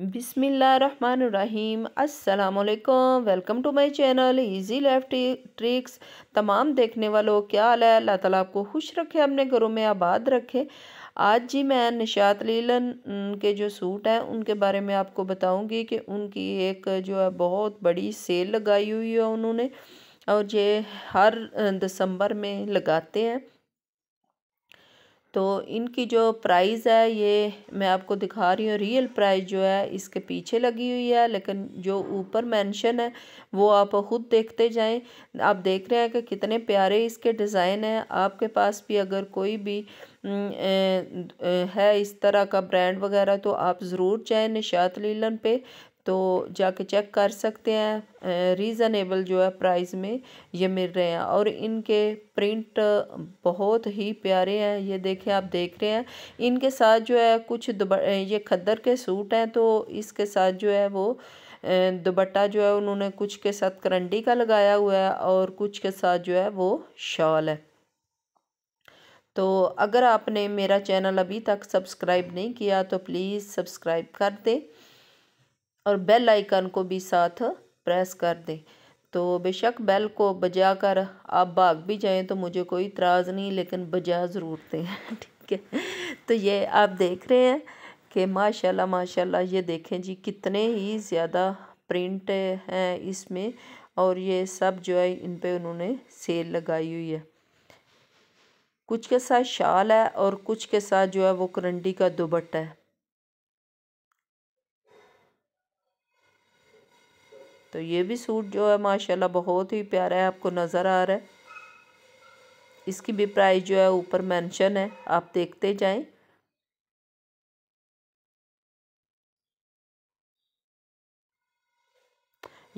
बिसमीम असलकम welcome to my channel easy life tricks तमाम देखने वालों क्या हाल है अल्लाह ताला आपको खुश रखे अपने घरों में आबाद रखे आज जी मैं निशात लीलन के जो सूट हैं उनके बारे में आपको बताऊंगी कि उनकी एक जो है बहुत बड़ी सेल लगाई हुई है उन्होंने और ये हर दिसंबर में लगाते हैं तो इनकी जो प्राइस है ये मैं आपको दिखा रही हूँ रियल प्राइस जो है इसके पीछे लगी हुई है लेकिन जो ऊपर मेंशन है वो आप ख़ुद देखते जाएं आप देख रहे हैं कि कितने प्यारे इसके डिज़ाइन हैं आपके पास भी अगर कोई भी है इस तरह का ब्रांड वगैरह तो आप ज़रूर जाएं निशात लीलन पे तो जाके चेक कर सकते हैं रीज़नेबल जो है प्राइस में ये मिल रहे हैं और इनके प्रिंट बहुत ही प्यारे हैं ये देखें आप देख रहे हैं इनके साथ जो है कुछ ये खद्दर के सूट हैं तो इसके साथ जो है वो दुबट्टा जो है उन्होंने कुछ के साथ करंडी का लगाया हुआ है और कुछ के साथ जो है वो शॉल है तो अगर आपने मेरा चैनल अभी तक सब्सक्राइब नहीं किया तो प्लीज़ सब्सक्राइब कर दें और बेल आइकन को भी साथ प्रेस कर दें तो बेशक बेल को बजा कर आप भाग भी जाएं तो मुझे कोई इतराज़ नहीं लेकिन बजा ज़रूर दें ठीक है तो ये आप देख रहे हैं कि माशाल्लाह माशाल्लाह ये देखें जी कितने ही ज़्यादा प्रिंट हैं इसमें और ये सब जो है इन पे उन्होंने सेल लगाई हुई है कुछ के साथ शाल है और कुछ के साथ जो है वो करंडी का दुबट्टा है तो ये भी सूट जो है माशाल्लाह बहुत ही प्यारा है आपको नज़र आ रहा है इसकी भी प्राइस जो है ऊपर मेंशन है आप देखते जाएं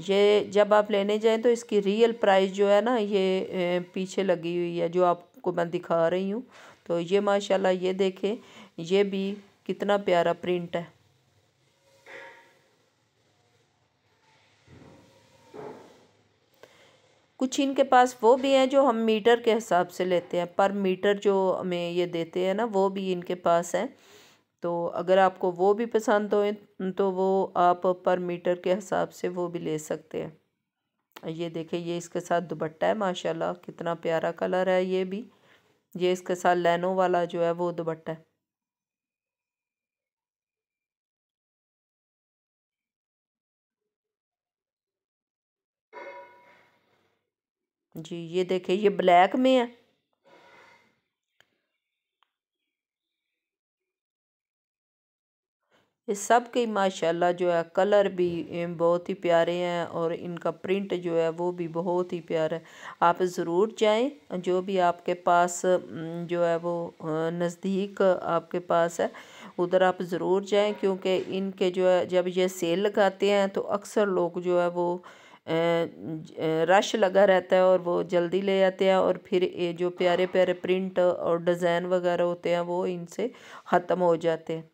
ये जब आप लेने जाएं तो इसकी रियल प्राइस जो है ना ये पीछे लगी हुई है जो आपको मैं दिखा रही हूँ तो ये माशाल्लाह ये देखें ये भी कितना प्यारा प्रिंट है कुछ इनके पास वो भी हैं जो हम मीटर के हिसाब से लेते हैं पर मीटर जो हमें ये देते हैं ना वो भी इनके पास हैं तो अगर आपको वो भी पसंद हो तो वो आप पर मीटर के हिसाब से वो भी ले सकते हैं ये देखें ये इसके साथ दुबट्टा है माशाल्लाह कितना प्यारा कलर है ये भी ये इसके साथ लेनो वाला जो है वो दुबट्टा है जी ये देखे ये ब्लैक में है ये सब के माशाल्लाह जो है कलर भी बहुत ही प्यारे हैं और इनका प्रिंट जो है वो भी बहुत ही प्यारा है आप ज़रूर जाएं जो भी आपके पास जो है वो नज़दीक आपके पास है उधर आप ज़रूर जाएं क्योंकि इनके जो है जब ये सेल लगाते हैं तो अक्सर लोग जो है वो रश लगा रहता है और वो जल्दी ले आते हैं और फिर ये जो प्यारे प्यारे प्रिंट और डिज़ाइन वगैरह होते हैं वो इनसे ख़त्म हो जाते हैं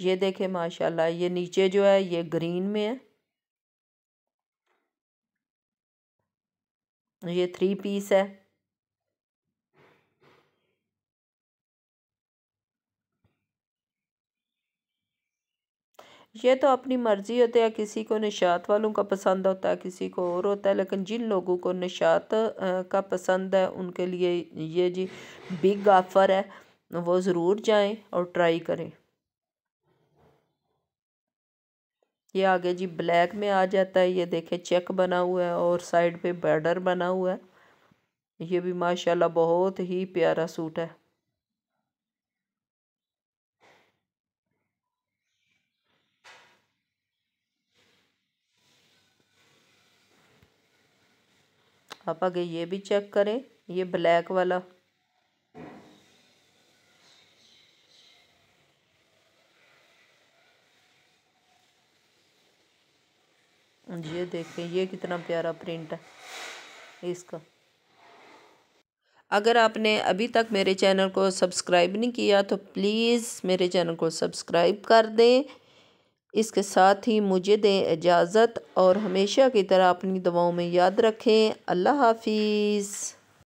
ये देखें माशाल्लाह ये नीचे जो है ये ग्रीन में है ये थ्री पीस है ये तो अपनी मर्ज़ी होती है किसी को निशात वालों का पसंद होता है किसी को और होता है लेकिन जिन लोगों को निशात का पसंद है उनके लिए ये जी बिग ऑफ़र है वो ज़रूर जाएं और ट्राई करें ये आगे जी ब्लैक में आ जाता है ये देखें चेक बना हुआ है और साइड पे बॉर्डर बना हुआ है ये भी माशाल्लाह बहुत ही प्यारा सूट है आप आगे ये भी चेक करें ये ब्लैक वाला ये देखें ये कितना प्यारा प्रिंट है इसका अगर आपने अभी तक मेरे चैनल को सब्सक्राइब नहीं किया तो प्लीज़ मेरे चैनल को सब्सक्राइब कर दें इसके साथ ही मुझे दें इजाज़त और हमेशा की तरह अपनी दवाओं में याद रखें अल्लाह हाफिज़